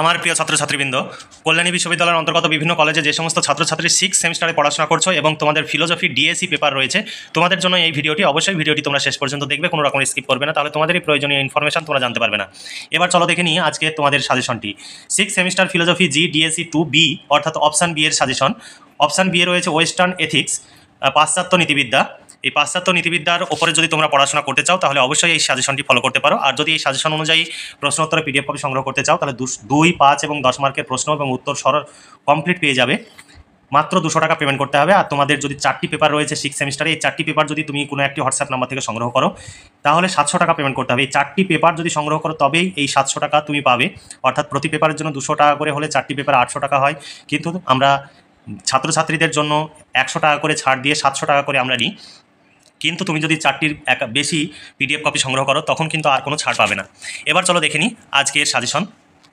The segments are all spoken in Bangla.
আমার প্রিয় ছাত্রছাত্রীবৃন্দ কল্যাণী বিশ্ববিদ্যালয়ের অন্তর্গত বিভিন্ন কলেজে যে সমস্ত ছাত্রছাত্রী সিক্স সেমিস্টারে পড়াশোনা করছো এবং তোমাদের ফিলোজফি ডিএসি পেপার রয়েছে তোমাদের জন্য এই ভিডিওটি অবশ্যই ভিডিওটি তোমরা শেষ পর্যন্ত দেখবে কোনো রকম স্কিপ করবে না তাহলে তোমাদের এই প্রয়োজনীয় ইনফরমেশন তোমরা জানতে পারবে না এবার চলো দেখে নিই আজকে তোমাদের সাজেশনটি six semester philosophy G DSC two B অর্থাৎ অপশান বি এর সাজেশন অপশান বি রয়েছে ওয়েস্টার্ন এথিক্স পাশ্চাত্য নীতিবিদ্যা এই পাশ্চাত্য নীতিবিদ্যার ওপরে যদি তোমরা পড়াশোনা করতে চাও তাহলে অবশ্যই এই সাজেশনটি ফলো করতে পারো আর যদি এই সাজেশন অনুযায়ী প্রশ্নোত্তরে পিডিএফ কপি সংগ্রহ করতে চাও তাহলে দুই পাঁচ এবং দশ মার্কের প্রশ্ন এবং উত্তর সর কমপ্লিট পেয়ে যাবে মাত্র দুশো টাকা পেমেন্ট করতে হবে আর তোমাদের যদি চারটি পেপার রয়েছে সিক্স সেমিস্টারে এই চারটি পেপার যদি তুমি কোনো একটি হোয়াটসঅ্যাপ নাম্বার থেকে সংগ্রহ করো তাহলে সাতশো টাকা পেমেন্ট করতে হবে এই চারটি পেপার যদি সংগ্রহ করো তবেই এই সাতশো টাকা তুমি পাবে অর্থাৎ প্রতি পেপারের জন্য দুশো টাকা করে হলে চারটি পেপার আটশো টাকা হয় কিন্তু আমরা ছাত্রছাত্রীদের জন্য একশো টাকা করে ছাড় দিয়ে সাতশো টাকা করে আমরা নিই কিন্তু তুমি যদি চারটির এক বেশি পিডিএফ কপি সংগ্রহ করো তখন কিন্তু আর কোনো ছাড় পাবে না এবার চলো দেখে নিই আজকের সাজেশন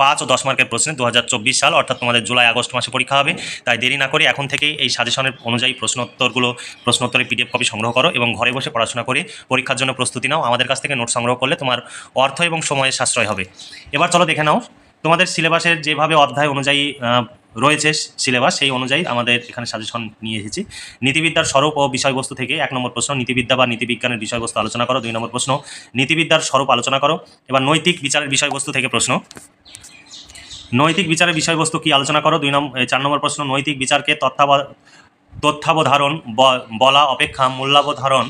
পাঁচ ও দশ মার্কের প্রশ্নে দু সাল অর্থাৎ তোমাদের জুলাই আগস্ট মাসে পরীক্ষা হবে তাই দেরি না করে এখন থেকেই এই সাজেশনের অনুযায়ী প্রশ্নোত্তরগুলো প্রশ্নোত্তরের পিডিএফ কপি সংগ্রহ করো এবং ঘরে বসে পড়াশোনা করে পরীক্ষার জন্য প্রস্তুতি নাও আমাদের কাছ থেকে নোট সংগ্রহ করলে তোমার অর্থ এবং সময়ের সাশ্রয় হবে এবার চলো দেখে নাও তোমাদের সিলেবাসের যেভাবে অধ্যায় অনুযায়ী রয়েছে সিলেবাস সেই অনুযায়ী আমাদের এখানে সাজেশন নিয়ে এসেছি নীতিবিদ্যার স্বরূপ ও বিষয়বস্তু থেকে এক নম্বর প্রশ্ন নীতিবিদ্যা বা নীতিবিজ্ঞানের বিষয়বস্তু আলোচনা করো দুই নম্বর প্রশ্ন নীতিবিদ্যার স্বরূপ আলোচনা করো এবার নৈতিক বিচারের বিষয়বস্তু থেকে প্রশ্ন নৈতিক বিচারের বিষয়বস্তু কি আলোচনা করো দুই নম্বর চার নম্বর প্রশ্ন নৈতিক বিচারকে তথ্যাব তথ্যাবধারণ বলা অপেক্ষা মূল্যাবধারণ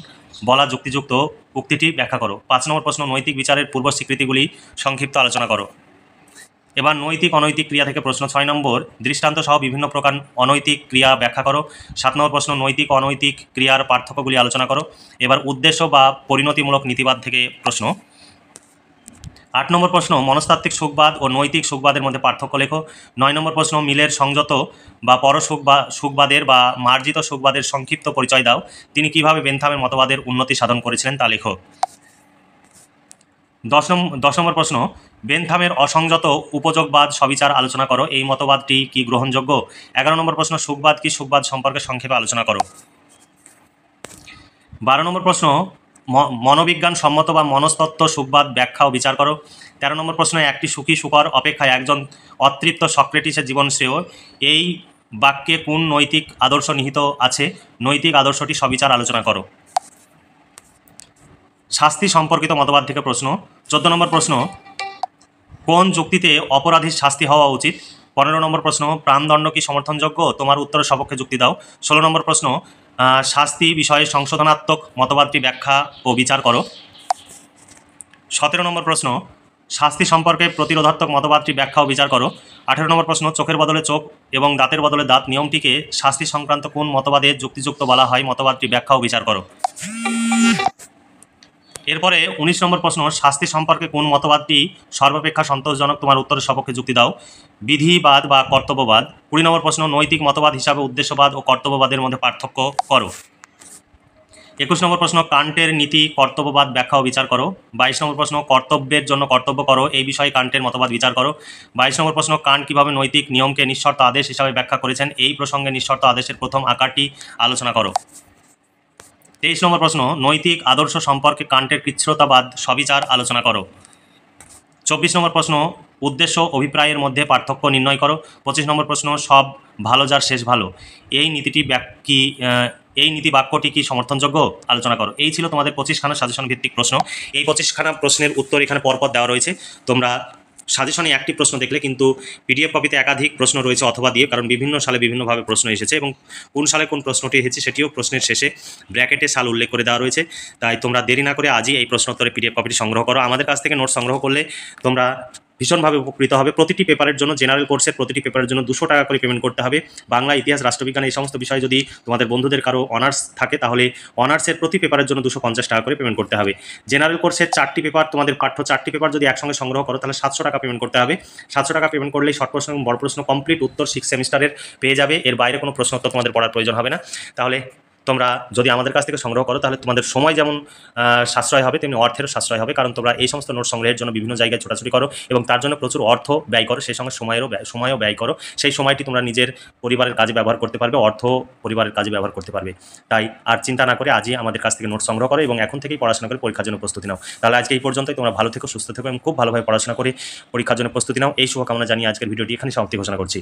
বলা যুক্তিযুক্ত উক্তিটি ব্যাখ্যা করো পাঁচ নম্বর প্রশ্ন নৈতিক বিচারের পূর্ব স্বীকৃতিগুলি সংক্ষিপ্ত আলোচনা করো এবার নৈতিক অনৈতিক ক্রিয়া থেকে প্রশ্ন ছয় নম্বর দৃষ্টান্ত সহ বিভিন্ন প্রকার অনৈতিক ক্রিয়া ব্যাখ্যা করো সাত নম্বর প্রশ্ন নৈতিক অনৈতিক ক্রিয়ার পার্থক্যগুলি আলোচনা করো এবার উদ্দেশ্য বা পরিণতিমূলক নীতিবাদ থেকে প্রশ্ন আট নম্বর প্রশ্ন মনস্তাত্ত্বিক সুখবাদ ও নৈতিক সুখবাদের মধ্যে পার্থক্য লেখো নয় নম্বর প্রশ্ন মিলের সংযত বা পরসুখবা সুখবাদের বা মার্জিত সুখবাদের সংক্ষিপ্ত পরিচয় দাও তিনি কিভাবে বেন্থামের মতবাদের উন্নতি সাধন করেছিলেন তা লেখো দশম দশ নম্বর প্রশ্ন বেনথামের অসংযত উপযোগবাদ সবিচার আলোচনা করো এই মতবাদটি কি গ্রহণযোগ্য এগারো নম্বর প্রশ্ন সুখবাদ কি সুখবাদ সম্পর্কে সংক্ষেপে আলোচনা করো বারো নম্বর প্রশ্ন মনোবিজ্ঞান সম্মত বা মনস্তত্ত্ব সুখবাদ ব্যাখ্যা ও বিচার করো তেরো নম্বর প্রশ্ন একটি সুখী সুকর অপেক্ষায় একজন অতৃপ্ত সক্রেটিসের জীবন শ্রেয় এই বাক্যে কোন নৈতিক আদর্শ নিহিত আছে নৈতিক আদর্শটি সবিচার আলোচনা করো শাস্তি সম্পর্কিত মতবাদ থেকে প্রশ্ন চোদ্দ নম্বর প্রশ্ন কোন যুক্তিতে অপরাধীর শাস্তি হওয়া উচিত পনেরো নম্বর প্রশ্ন প্রাণদণ্ড কি সমর্থনযোগ্য তোমার উত্তরের সপক্ষে যুক্তি দাও ষোলো নম্বর প্রশ্ন শাস্তি বিষয়ে সংশোধনাত্মক মতবাদটি ব্যাখ্যা ও বিচার করো সতেরো নম্বর প্রশ্ন শাস্তি সম্পর্কে প্রতিরোধাত্মক মতবাদটি ব্যাখ্যা ও বিচার করো আঠেরো নম্বর প্রশ্ন চোখের বদলে চোখ এবং দাঁতের বদলে দাঁত নিয়মটিকে শাস্তি সংক্রান্ত কোন মতবাদে যুক্তিযুক্ত বলা হয় মতবাদটি ব্যাখ্যা ও বিচার করো এরপরে উনিশ নম্বর প্রশ্ন শাস্তি সম্পর্কে কোন মতবাদটি সর্বাপেক্ষা সন্তোষজনক তোমার উত্তরের সপক্ষে যুক্তি দাও বিধিবাদ বা কর্তব্যবাদ কুড়ি নম্বর প্রশ্ন নৈতিক মতবাদ হিসাবে উদ্দেশ্যবাদ ও কর্তব্যবাদের মধ্যে পার্থক্য করো একুশ নম্বর প্রশ্ন কান্টের নীতি কর্তব্যবাদ ব্যাখ্যা ও বিচার করো বাইশ নম্বর প্রশ্ন কর্তব্যের জন্য কর্তব্য করো এই বিষয়ে কান্টের মতবাদ বিচার করো বাইশ নম্বর প্রশ্ন কান্ট কীভাবে নৈতিক নিয়মকে নিঃশর্ত আদেশ হিসাবে ব্যাখ্যা করেছেন এই প্রসঙ্গে নিঃশর্ত আদেশের প্রথম আকারটি আলোচনা করো তেইশ নম্বর প্রশ্ন নৈতিক আদর্শ সম্পর্কে কান্টের কৃচ্ছ্রতাবাদ সবিচার আলোচনা করো চব্বিশ নম্বর প্রশ্ন উদ্দেশ্য অভিপ্রায়ের মধ্যে পার্থক্য নির্ণয় করো পঁচিশ নম্বর প্রশ্ন সব ভালো যার শেষ ভালো এই নীতিটি কি এই নীতি বাক্যটি কি সমর্থনযোগ্য আলোচনা করো এই ছিল তোমাদের পঁচিশখানা সাজেশন ভিত্তিক প্রশ্ন এই পঁচিশখানা প্রশ্নের উত্তর এখানে পরপর দেওয়া রয়েছে তোমরা সাজেশনে একটি প্রশ্ন দেখলে কিন্তু পিডিএফ কপিতে একাধিক প্রশ্ন রয়েছে অথবা দিয়ে কারণ বিভিন্ন সালে বিভিন্নভাবে প্রশ্ন এসেছে এবং কোন সালে কোন প্রশ্নটি এসেছে সেটিও প্রশ্নের শেষে ব্র্যাকেটে সাল উল্লেখ করে দেওয়া রয়েছে তাই তোমরা দেরি না করে আজই এই প্রশ্নোত্তরে পিডিএফ কপিটি সংগ্রহ করো আমাদের কাছ থেকে নোট সংগ্রহ করলে তোমরা ভীষণভাবে উপকৃত হবে প্রতিটি পেপারের জন্য জেনারেল কোর্সের প্রতিটি পেপারের জন্য দুশো টাকা করে পেমেন্ট করতে হবে বাংলা ইতিহাস রাষ্ট্রবিজ্ঞান এই সমস্ত বিষয় যদি তোমাদের বন্ধুদের কারো অনার্স থাকে তাহলে অনার্সের প্রতি পেপারের জন্য দুশো পঞ্চাশ টাকা করে পেমেন্ট করতে হবে জেনারেল কোর্সের চারটি পেপার তোমাদের পাঠ্য চারটি পেপার যদি একসঙ্গে সংগ্রহ করো তাহলে সাতশো টাকা পেমেন্ট করতে হবে সাতশো টাকা পেমেন্ট করলেই শর্ট প্রশ্ন এবং বড় প্রশ্ন কমপ্লিট উত্তর সিক্স সেমিস্টারের পেয়ে যাবে এর বাইরে কোনো প্রশ্ন তোমাদের পড়ার প্রয়োজন হবে না তাহলে তোমরা যদি আমাদের কাছ থেকে সংগ্রহ করো তাহলে তোমাদের সময় যেমন সাশ্রয় হবে তেমনি অর্থেরও সাশ্রয় হবে কারণ তোমরা এই সমস্ত নোট সংগ্রহের জন্য বিভিন্ন জায়গায় ছোটাছুটি করো এবং তার জন্য প্রচুর অর্থ ব্যয় করো সেই সঙ্গে সময়েরও সময়ও ব্যয় করো সেই সময়টি তোমরা নিজের পরিবারের কাজে ব্যবহার করতে পারবে অর্থ পরিবারের কাজে ব্যবহার করতে পারবে তাই আর চিন্তা না করে আজই আমাদের কাছ থেকে নোট সংগ্রহ করো এবং এখন থেকেই পড়াশোনা করে পরীক্ষার জন্য প্রস্তুতি নাও তাহলে আজকে এই পর্যন্তই তোমরা ভালো থেকো সুস্থ থেকো এবং খুব ভালোভাবে পড়াশোনা করে পরীক্ষার জন্য প্রস্তুতি নাও এই শুভকামনা জানিয়ে আজকের ভিডিওটি এখানে সমাপ্তি ঘোষণা করছি